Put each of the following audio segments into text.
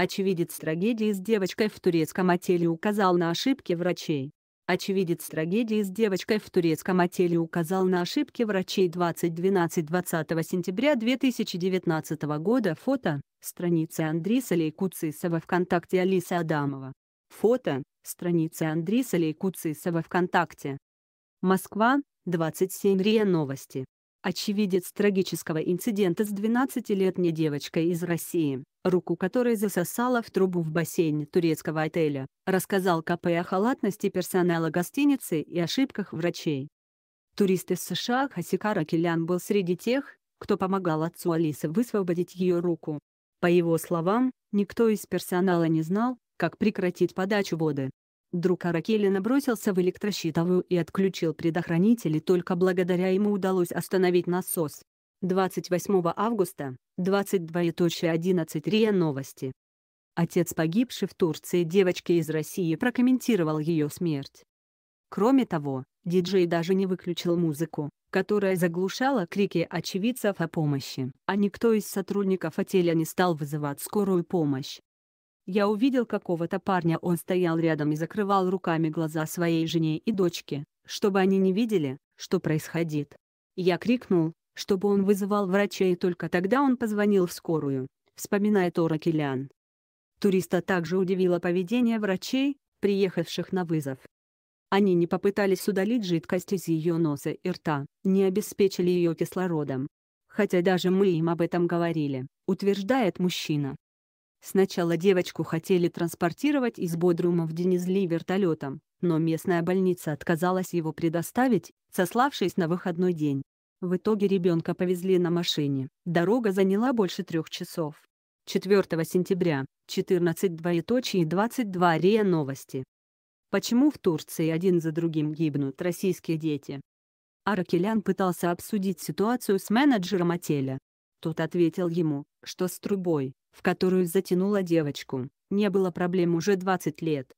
Очевидец трагедии с девочкой в турецком отеле указал на ошибки врачей. Очевидец трагедии с девочкой в турецком отеле указал на ошибки врачей 20 12 20 сентября 2019 года фото, страница Андриса Лейкуцисова ВКонтакте Алиса Адамова. Фото, страница Андриса Лейкуцисова ВКонтакте. Москва, 27 РИА Новости очевидец трагического инцидента с 12-летней девочкой из России, руку которой засосала в трубу в бассейне турецкого отеля, рассказал КП о халатности персонала гостиницы и ошибках врачей. Турист из США Хасикара Килян был среди тех, кто помогал отцу Алисы высвободить ее руку. По его словам, никто из персонала не знал, как прекратить подачу воды. Друг Аракели набросился в электрощитовую и отключил предохранители, только благодаря ему удалось остановить насос. 28 августа, 22.11 РИА Новости. Отец погибшей в Турции девочки из России прокомментировал ее смерть. Кроме того, диджей даже не выключил музыку, которая заглушала крики очевидцев о помощи, а никто из сотрудников отеля не стал вызывать скорую помощь. Я увидел какого-то парня, он стоял рядом и закрывал руками глаза своей жене и дочке, чтобы они не видели, что происходит. Я крикнул, чтобы он вызывал врача и только тогда он позвонил в скорую, вспоминает Оракелян. Туриста также удивило поведение врачей, приехавших на вызов. Они не попытались удалить жидкость из ее носа и рта, не обеспечили ее кислородом. Хотя даже мы им об этом говорили, утверждает мужчина. Сначала девочку хотели транспортировать из Бодрума в Денизли вертолетом, но местная больница отказалась его предоставить, сославшись на выходной день. В итоге ребенка повезли на машине. Дорога заняла больше трех часов. 4 сентября, 14 двоеточие и РИА новости. Почему в Турции один за другим гибнут российские дети? Аракелян пытался обсудить ситуацию с менеджером отеля, тот ответил ему, что с трубой, в которую затянула девочку, не было проблем уже 20 лет.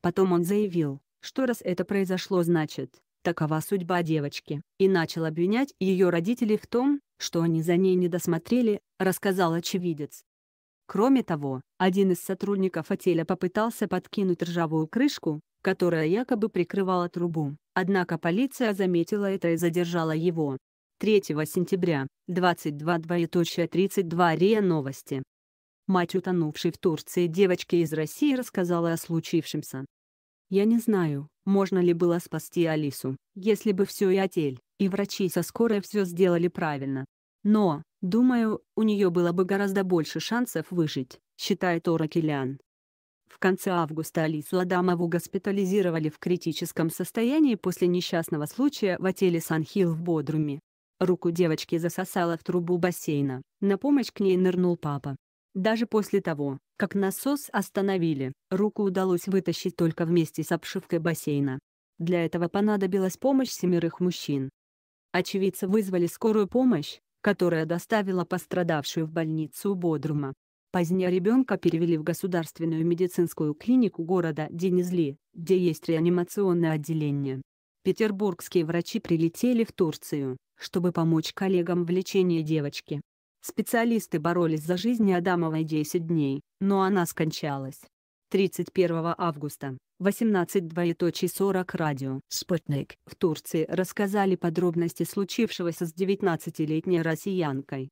Потом он заявил, что раз это произошло значит, такова судьба девочки, и начал обвинять ее родителей в том, что они за ней не досмотрели, рассказал очевидец. Кроме того, один из сотрудников отеля попытался подкинуть ржавую крышку, которая якобы прикрывала трубу, однако полиция заметила это и задержала его. 3 сентября, 22.32 РИА Новости. Мать утонувшей в Турции девочки из России рассказала о случившемся. «Я не знаю, можно ли было спасти Алису, если бы все и отель, и врачи со скорой все сделали правильно. Но, думаю, у нее было бы гораздо больше шансов выжить», считает Оракелян. В конце августа Алису Адамову госпитализировали в критическом состоянии после несчастного случая в отеле «Санхилл» в Бодруме. Руку девочки засосала в трубу бассейна. На помощь к ней нырнул папа. Даже после того, как насос остановили, руку удалось вытащить только вместе с обшивкой бассейна. Для этого понадобилась помощь семерых мужчин. Очевидцы вызвали скорую помощь, которая доставила пострадавшую в больницу Бодрума. Позднее ребенка перевели в государственную медицинскую клинику города Денизли, где есть реанимационное отделение. Петербургские врачи прилетели в Турцию, чтобы помочь коллегам в лечении девочки. Специалисты боролись за жизнь Адамовой 10 дней, но она скончалась. 31 августа, 18.40 радио «Спутник» в Турции рассказали подробности случившегося с 19-летней россиянкой,